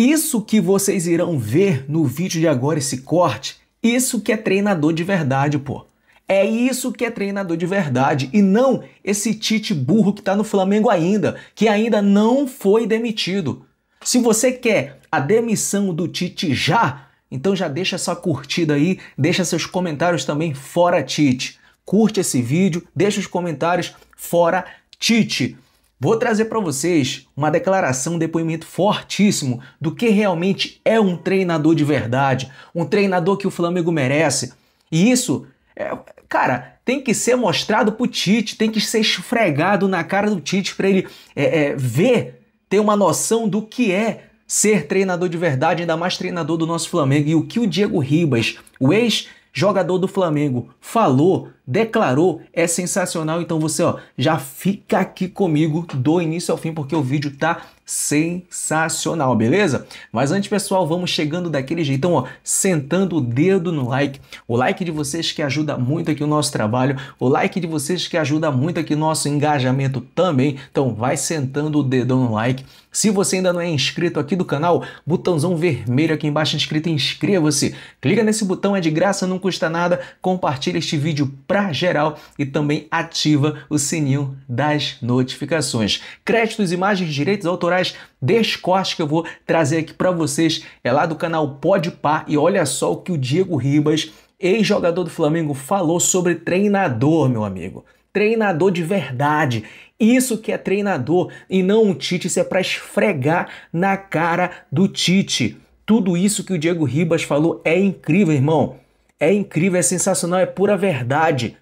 Isso que vocês irão ver no vídeo de agora, esse corte, isso que é treinador de verdade, pô. É isso que é treinador de verdade e não esse Tite burro que tá no Flamengo ainda, que ainda não foi demitido. Se você quer a demissão do Tite já, então já deixa essa curtida aí, deixa seus comentários também fora Tite. Curte esse vídeo, deixa os comentários fora Tite. Vou trazer para vocês uma declaração, um depoimento fortíssimo do que realmente é um treinador de verdade, um treinador que o Flamengo merece. E isso, é, cara, tem que ser mostrado pro Tite, tem que ser esfregado na cara do Tite para ele é, é, ver, ter uma noção do que é ser treinador de verdade, ainda mais treinador do nosso Flamengo. E o que o Diego Ribas, o ex-jogador do Flamengo, falou declarou é sensacional. Então você ó, já fica aqui comigo do início ao fim, porque o vídeo tá sensacional, beleza? Mas antes, pessoal, vamos chegando daquele jeitão, ó, sentando o dedo no like. O like de vocês que ajuda muito aqui o nosso trabalho, o like de vocês que ajuda muito aqui o nosso engajamento também. Então, vai sentando o dedão no like. Se você ainda não é inscrito aqui do canal, botãozão vermelho aqui embaixo inscrito, inscreva-se. Clica nesse botão, é de graça, não custa nada. Compartilha este vídeo para geral e também ativa o sininho das notificações. Créditos, imagens, direitos autorais descorte que eu vou trazer aqui para vocês é lá do canal Pode Par e olha só o que o Diego Ribas, ex-jogador do Flamengo, falou sobre treinador, meu amigo. Treinador de verdade. Isso que é treinador e não um Tite, isso é para esfregar na cara do Tite. Tudo isso que o Diego Ribas falou é incrível, irmão. É incrível, é sensacional, é pura verdade.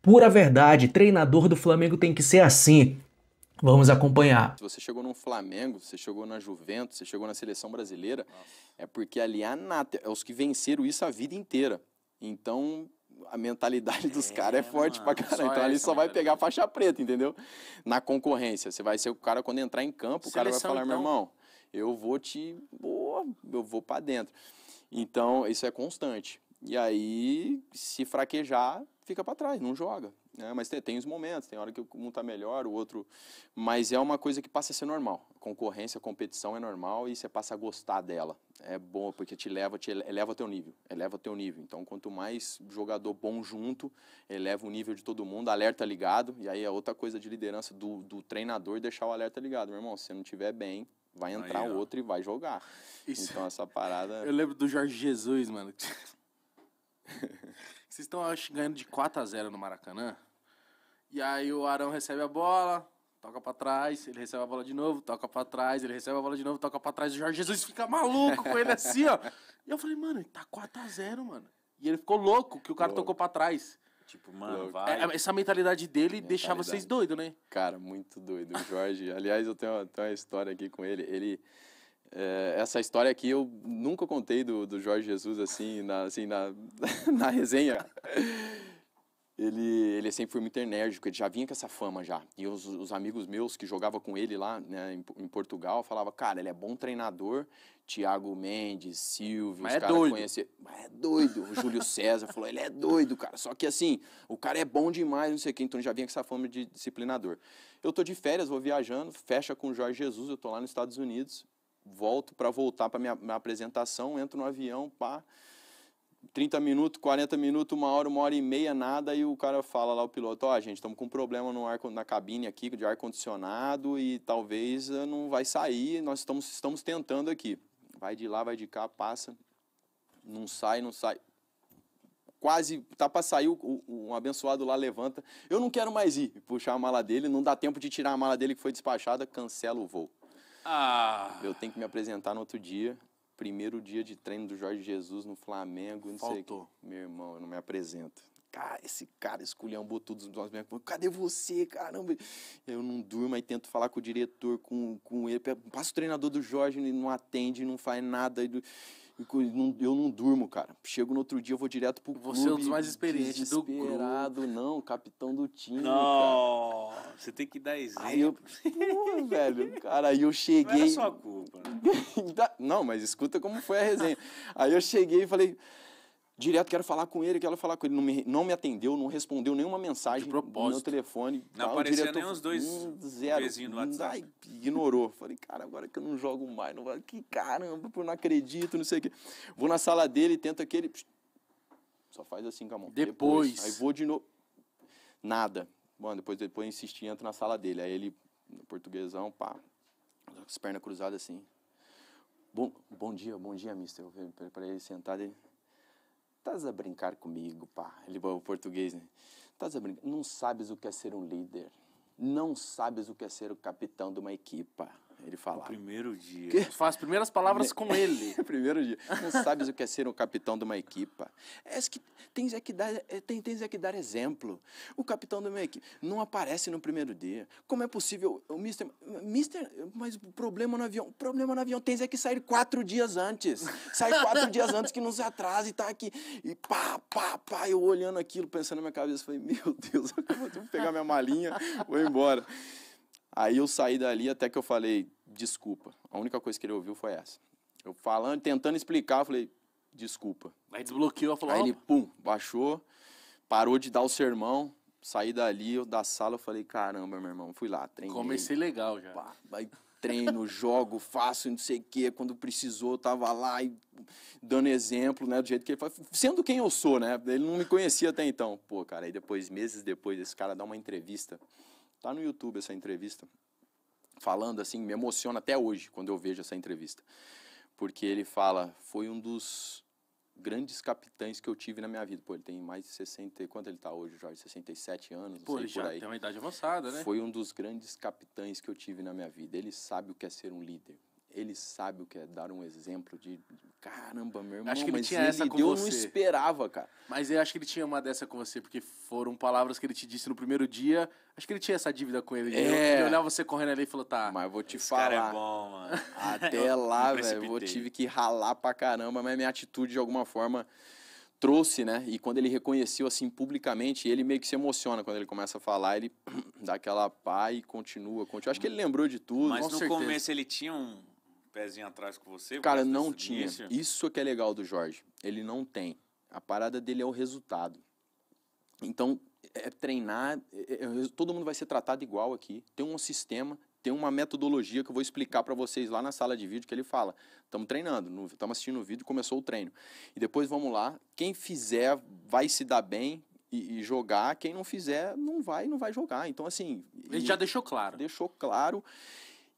Pura verdade. Treinador do Flamengo tem que ser assim. Vamos acompanhar. Se você chegou no Flamengo, você chegou na Juventus, você chegou na seleção brasileira, Nossa. é porque ali é nata, é os que venceram isso a vida inteira. Então, a mentalidade dos é, caras é forte mano, pra caralho. Então ali só vai pegar a faixa preta, entendeu? Na concorrência. Você vai ser o cara quando entrar em campo, Seleção, o cara vai falar, então... meu irmão, eu vou te. Boa, eu vou para dentro. Então, isso é constante. E aí, se fraquejar, fica para trás, não joga. Né? Mas tem, tem os momentos, tem hora que um tá melhor, o outro. Mas é uma coisa que passa a ser normal. Concorrência, competição é normal e você passa a gostar dela. É bom, porque te leva, te eleva teu nível. Eleva teu nível. Então, quanto mais jogador bom junto, eleva o nível de todo mundo, alerta ligado. E aí é outra coisa de liderança do, do treinador deixar o alerta ligado. Meu irmão, se você não tiver bem, vai entrar aí, outro e vai jogar. Isso. Então essa parada. Eu lembro do Jorge Jesus, mano. Vocês estão acho, ganhando de 4 a 0 no Maracanã. E aí o Arão recebe a bola, toca para trás, ele recebe a bola de novo, toca para trás, ele recebe a bola de novo, toca para trás. O Jorge Jesus fica maluco com ele assim, ó. E eu falei, mano, tá 4 a 0 mano. E ele ficou louco que o cara louco. tocou para trás. Tipo, mano, vai. É, essa mentalidade dele mentalidade. deixava vocês doidos, né? Cara, muito doido. O Jorge, aliás, eu tenho tenho uma história aqui com ele. Ele é, essa história aqui eu nunca contei do, do Jorge Jesus assim, na, assim, na, na resenha. Ele, ele sempre foi muito enérgico, ele já vinha com essa fama já. E os, os amigos meus que jogavam com ele lá né, em, em, Portugal falavam, cara, ele é bom treinador. Tiago Mendes, Silvio, Mas os é caras conheciam. é doido. O Júlio César falou, ele é doido, cara. Só que assim, o cara é bom demais, não sei o quê. Então já vinha com essa fama de disciplinador. Eu tô de férias, vou viajando, fecha com o Jorge Jesus, eu tô lá nos Estados Unidos volto para voltar para minha, minha apresentação, entro no avião, pá, 30 minutos, 40 minutos, uma hora, uma hora e meia, nada, e o cara fala lá, o piloto, ó, oh, gente, estamos com um problema no ar, na cabine aqui de ar-condicionado e talvez eh, não vai sair, nós estamos, estamos tentando aqui. Vai de lá, vai de cá, passa, não sai, não sai. Quase tá para sair, o, um abençoado lá levanta, eu não quero mais ir, puxar a mala dele, não dá tempo de tirar a mala dele que foi despachada, cancela o voo. Ah. Eu tenho que me apresentar no outro dia. Primeiro dia de treino do Jorge Jesus no Flamengo. Não Faltou. Sei, meu irmão, eu não me apresento. Cara, esse cara esculhambou todos nós mesmo. Cadê você, caramba? Eu não durmo, e tento falar com o diretor, com, com ele. Passa o treinador do Jorge, ele não atende, não faz nada eu não durmo, cara. Chego no outro dia, eu vou direto pro clube. Você é um dos mais experientes do grupo. não, capitão do time, Não, cara. você tem que dar exemplo. Aí eu, pô, velho, cara, aí eu cheguei... Não sua culpa, né? Não, mas escuta como foi a resenha. Aí eu cheguei e falei... Direto, quero falar com ele, quero falar com ele. Não me, não me atendeu, não respondeu nenhuma mensagem no meu telefone. Não tal, aparecia diretor, nem uns hum, dois zero, no WhatsApp. Ai, ignorou. Falei, cara, agora que eu não jogo mais, não Que caramba, eu não acredito, não sei o quê. Vou na sala dele, tento aquele. Só faz assim com a mão. Depois. depois. Aí vou de novo. Nada. Bom, depois, depois insisti, entro na sala dele. Aí ele, portuguesão, pá. Com as pernas cruzadas assim. Bom, bom dia, bom dia, mister. Eu falei pra ele sentado, ele... Estás a brincar comigo, pá. Ele o português, né? Estás a brincar. Não sabes o que é ser um líder. Não sabes o que é ser o capitão de uma equipa ele fala. primeiro dia. Que? Faz as primeiras palavras com ele. primeiro dia. Não sabes o que é ser o capitão de uma equipa. É que tens é que dar, tem, tens é que dar exemplo. O capitão de uma equipe não aparece no primeiro dia. Como é possível? O Mister, Mister, mas problema no avião. Problema no avião. Tens é que sair quatro dias antes. Sai quatro dias antes que não se atrasa e tá aqui. E pá, pá, pá. Eu olhando aquilo, pensando na minha cabeça, falei, meu Deus, eu vou pegar minha malinha, vou embora. Aí eu saí dali até que eu falei, desculpa. A única coisa que ele ouviu foi essa. Eu falando, tentando explicar, eu falei, desculpa. Aí desbloqueou, falou. Aí ele, pum, baixou, parou de dar o sermão. Saí dali, eu da sala, eu falei, caramba, meu irmão, fui lá, treinei. Comecei legal já. Vai treino, jogo, faço, não sei o quê. Quando precisou, eu tava lá e dando exemplo, né? Do jeito que ele faz. Sendo quem eu sou, né? Ele não me conhecia até então. Pô, cara, aí depois, meses depois, esse cara dá uma entrevista Tá no YouTube essa entrevista. Falando assim, me emociona até hoje quando eu vejo essa entrevista. Porque ele fala, foi um dos grandes capitães que eu tive na minha vida. Pô, ele tem mais de 60, quanto ele está hoje, Jorge? 67 anos, Pô, sei, ele já tem uma idade avançada, né? Foi um dos grandes capitães que eu tive na minha vida. Ele sabe o que é ser um líder ele sabe o que é dar um exemplo de caramba, meu irmão. Acho que ele tinha ele essa com deu, você. Eu não esperava, cara. Mas eu acho que ele tinha uma dessa com você, porque foram palavras que ele te disse no primeiro dia. Acho que ele tinha essa dívida com ele. É. Ele olhava você correndo ali e falou: tá. Mas vou te esse falar. Cara é bom, mano. Até lá, velho, eu tive que ralar pra caramba, mas minha atitude de alguma forma trouxe, né? E quando ele reconheceu assim publicamente, ele meio que se emociona quando ele começa a falar, ele dá aquela pá e continua, continua. Acho que ele lembrou de tudo. Mas no certeza. começo ele tinha um pezinho atrás com você? Cara, não tinha. Início? Isso que é legal do Jorge. Ele não tem. A parada dele é o resultado. Então, é treinar. É, é, é todo mundo vai ser tratado igual aqui. Tem um sistema, tem uma metodologia que eu vou explicar para vocês lá na sala de vídeo que ele fala. Estamos treinando, estamos assistindo o vídeo, começou o treino. E depois vamos lá. Quem fizer vai se dar bem e, e jogar. Quem não fizer não vai, não vai jogar. Então assim. Ele já deixou claro. Deixou claro.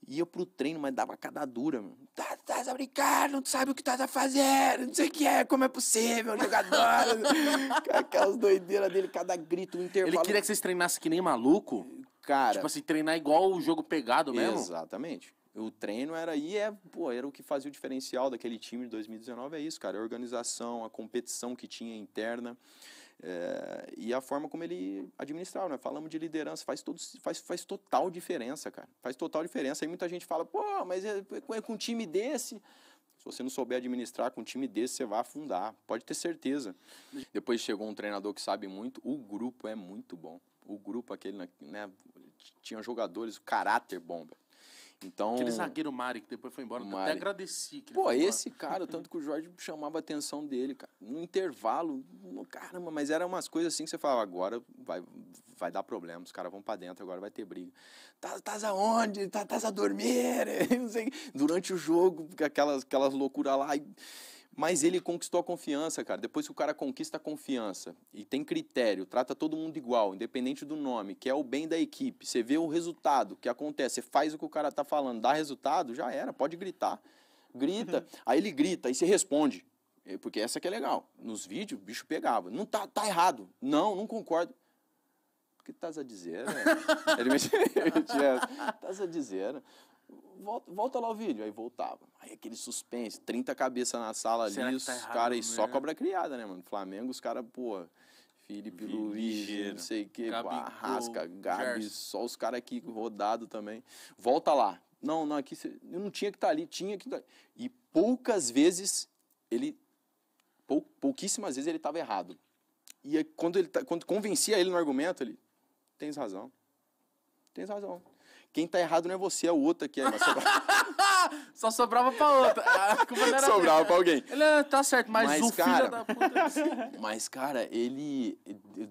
Ia pro treino, mas dava cada dura, mano. Tá, tá a tá brincar, não sabe o que tá a tá fazer, não sei o que é, como é possível, jogador. Aquelas doideiras dele, cada grito, um intervalo. Ele queria que vocês treinassem que nem maluco? Cara. Tipo assim, treinar igual o jogo pegado mesmo? Exatamente. O treino era aí, é, pô, era o que fazia o diferencial daquele time de 2019, é isso, cara. É a organização, a competição que tinha interna. É, e a forma como ele administrava, né? Falamos de liderança, faz, todo, faz, faz total diferença, cara. Faz total diferença. E muita gente fala, pô, mas é, é, com um time desse. Se você não souber administrar com um time desse, você vai afundar. Pode ter certeza. Depois chegou um treinador que sabe muito, o grupo é muito bom. O grupo aquele, né? né tinha jogadores, o caráter bomba. Então, Aquele zagueiro Mari, que depois foi embora, Mari. até agradeci. Pô, esse embora. cara, tanto que o Jorge chamava a atenção dele, cara. No intervalo, no, caramba, mas eram umas coisas assim que você falava, agora vai, vai dar problema, os caras vão para dentro, agora vai ter briga. Tás, tá aonde? Tás, tás a dormir? Não sei. Durante o jogo, aquelas, aquelas loucuras lá. E... Mas ele conquistou a confiança, cara. Depois que o cara conquista a confiança e tem critério, trata todo mundo igual, independente do nome, que é o bem da equipe, você vê o resultado que acontece, você faz o que o cara tá falando, dá resultado, já era, pode gritar. Grita, uhum. aí ele grita, aí você responde. É, porque essa que é legal. Nos vídeos, o bicho pegava. Não tá, tá errado. Não, não concordo. O que estás a dizer? Né? ele me tinha, estás a dizer. Né? Volta, volta lá o vídeo. Aí voltava. Aí aquele suspense, 30 cabeças na sala Será ali, os tá caras, e só cobra criada, né, mano? Flamengo, os caras, pô, Felipe Luiz, não sei o quê, Arrasca, Gabi, só os caras aqui rodado também. Volta lá. Não, não, aqui eu não tinha que estar tá ali, tinha que estar. Tá... E poucas vezes ele. Pou, pouquíssimas vezes ele estava errado. E quando, ele, tá, quando convencia ele no argumento, ele. Tens razão. Tens razão. Quem tá errado não é você, é o outro aqui. É, Aí, sobrava... Só sobrava pra outra. sobrava minha. pra alguém. Ele, ah, tá certo, mas, mas o cara... da puta... mas, cara, ele...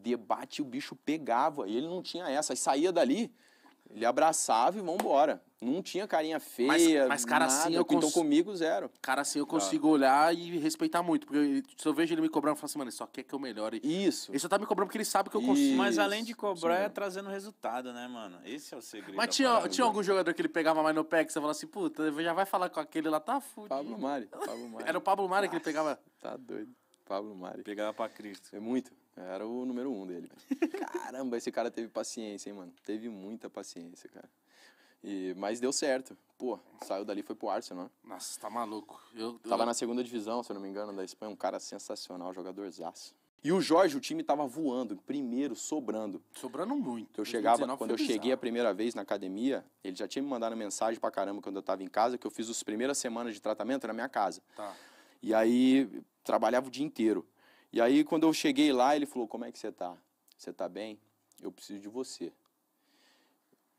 Debate, o bicho pegava. E ele não tinha essa. E saía dali ele abraçava e vambora. Não tinha carinha feia. Mas, mas cara, nada. assim eu consigo. comigo, zero. Cara, assim eu ah. consigo ah. olhar e respeitar muito. Porque se eu vejo ele me cobrando, eu falo assim, mano, ele só quer que eu melhore. Isso. Ele só tá me cobrando porque ele sabe que eu consigo. Isso. Mas além de cobrar, Sim. é trazendo resultado, né, mano? Esse é o segredo. Mas tinha, tinha algum jogador que ele pegava mais no pé que você fala assim, puta, já vai falar com aquele lá, tá fudido. Pablo Mari. Pablo Mari. Era o Pablo Mari Nossa, que ele pegava. Tá doido. Pablo Mari. Pegava pra Cristo. É muito. Eu era o número um dele. Caramba, esse cara teve paciência, hein, mano? Teve muita paciência, cara. E, mas deu certo. Pô, saiu dali foi pro Arsenal. Né? Nossa, tá maluco. Eu, eu... Tava na segunda divisão, se eu não me engano, da Espanha. Um cara sensacional, jogadorzaço. E o Jorge, o time tava voando, primeiro, sobrando. Sobrando muito. Eu chegava, quando eu bizarro. cheguei a primeira vez na academia, ele já tinha me mandado mensagem pra caramba quando eu tava em casa, que eu fiz as primeiras semanas de tratamento na minha casa. Tá. E aí, trabalhava o dia inteiro. E aí, quando eu cheguei lá, ele falou: Como é que você tá? Você tá bem? Eu preciso de você.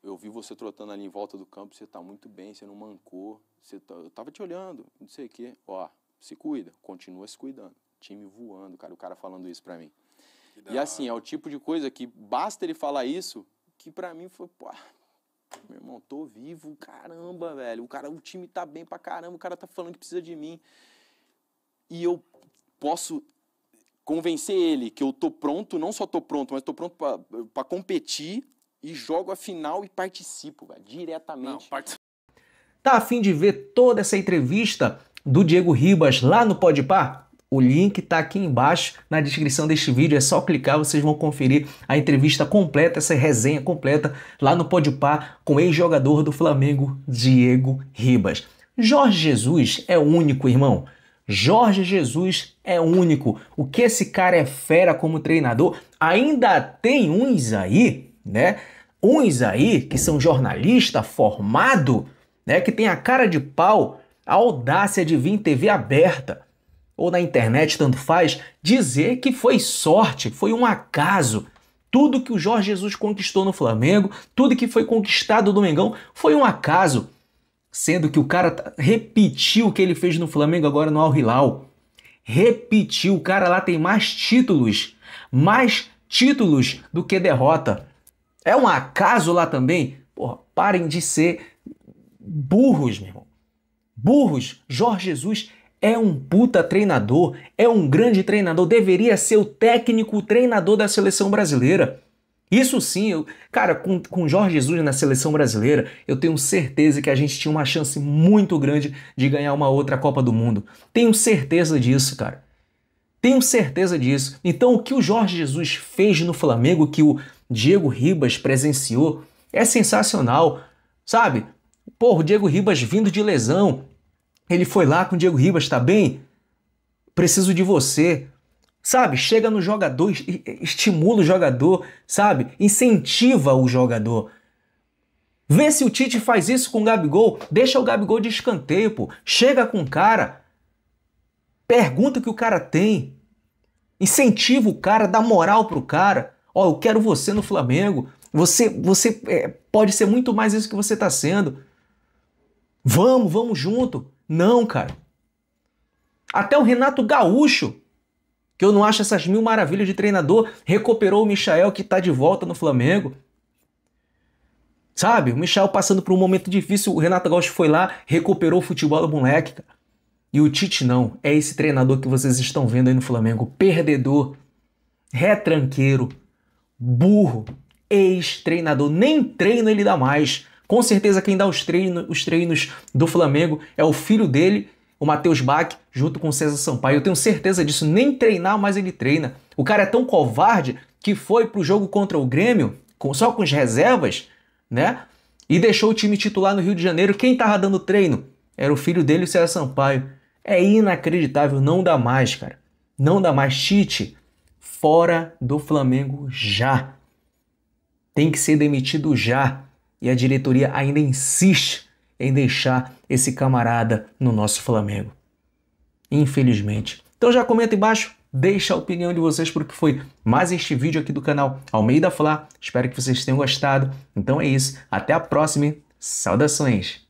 Eu vi você trotando ali em volta do campo, você tá muito bem, você não mancou. Você tá... Eu tava te olhando, não sei o quê. Ó, se cuida, continua se cuidando. Time voando, cara, o cara falando isso pra mim. E assim, é o tipo de coisa que basta ele falar isso, que pra mim foi, pô, meu irmão, tô vivo, caramba, velho. O cara, o time tá bem pra caramba, o cara tá falando que precisa de mim. E eu posso convencer ele que eu tô pronto, não só tô pronto, mas tô pronto para competir e jogo a final e participo, diretamente. Não, part... Tá a fim de ver toda essa entrevista do Diego Ribas lá no Podpar? O link tá aqui embaixo na descrição deste vídeo, é só clicar, vocês vão conferir a entrevista completa, essa resenha completa lá no Podpar com o ex-jogador do Flamengo, Diego Ribas. Jorge Jesus é único, irmão. Jorge Jesus é único. O que esse cara é fera como treinador? Ainda tem uns aí, né? Uns aí que são jornalista formado, né? Que tem a cara de pau, a audácia de vir em TV aberta ou na internet, tanto faz, dizer que foi sorte, foi um acaso. Tudo que o Jorge Jesus conquistou no Flamengo, tudo que foi conquistado no Mengão, foi um acaso sendo que o cara tá, repetiu o que ele fez no Flamengo agora no Al Hilal. Repetiu, o cara lá tem mais títulos, mais títulos do que derrota. É um acaso lá também? Porra, parem de ser burros, meu irmão. Burros. Jorge Jesus é um puta treinador, é um grande treinador, deveria ser o técnico treinador da seleção brasileira. Isso sim, eu, cara, com, com Jorge Jesus na seleção brasileira, eu tenho certeza que a gente tinha uma chance muito grande de ganhar uma outra Copa do Mundo. Tenho certeza disso, cara. Tenho certeza disso. Então, o que o Jorge Jesus fez no Flamengo, que o Diego Ribas presenciou, é sensacional, sabe? Porra, o Diego Ribas vindo de lesão. Ele foi lá com o Diego Ribas, tá bem? Preciso de você sabe? Chega no jogador, estimula o jogador, sabe? Incentiva o jogador. Vê se o Tite faz isso com o Gabigol, deixa o Gabigol de escanteio, pô. Chega com o cara, pergunta o que o cara tem, incentiva o cara, dá moral pro cara. Ó, oh, eu quero você no Flamengo. Você, você é, pode ser muito mais isso que você tá sendo. Vamos, vamos junto. Não, cara. Até o Renato Gaúcho que eu não acho essas mil maravilhas de treinador. Recuperou o Michel que está de volta no Flamengo. Sabe? O Michel passando por um momento difícil, o Renato Gaúcho foi lá, recuperou o futebol do moleque. E o Tite não, é esse treinador que vocês estão vendo aí no Flamengo, perdedor, retranqueiro, burro, ex-treinador, nem treino ele dá mais. Com certeza quem dá os treinos, os treinos do Flamengo é o filho dele o Matheus Bach junto com o César Sampaio. Eu tenho certeza disso, nem treinar mais ele treina. O cara é tão covarde que foi pro jogo contra o Grêmio com, só com as reservas, né? E deixou o time titular no Rio de Janeiro. Quem tava dando treino? Era o filho dele, o César Sampaio. É inacreditável, não dá mais, cara. Não dá mais. Tite, fora do Flamengo já. Tem que ser demitido já. E a diretoria ainda insiste em deixar esse camarada no nosso Flamengo. Infelizmente. Então já comenta embaixo, deixa a opinião de vocês porque foi mais este vídeo aqui do canal Almeida Flá. Espero que vocês tenham gostado. Então é isso, até a próxima. Saudações.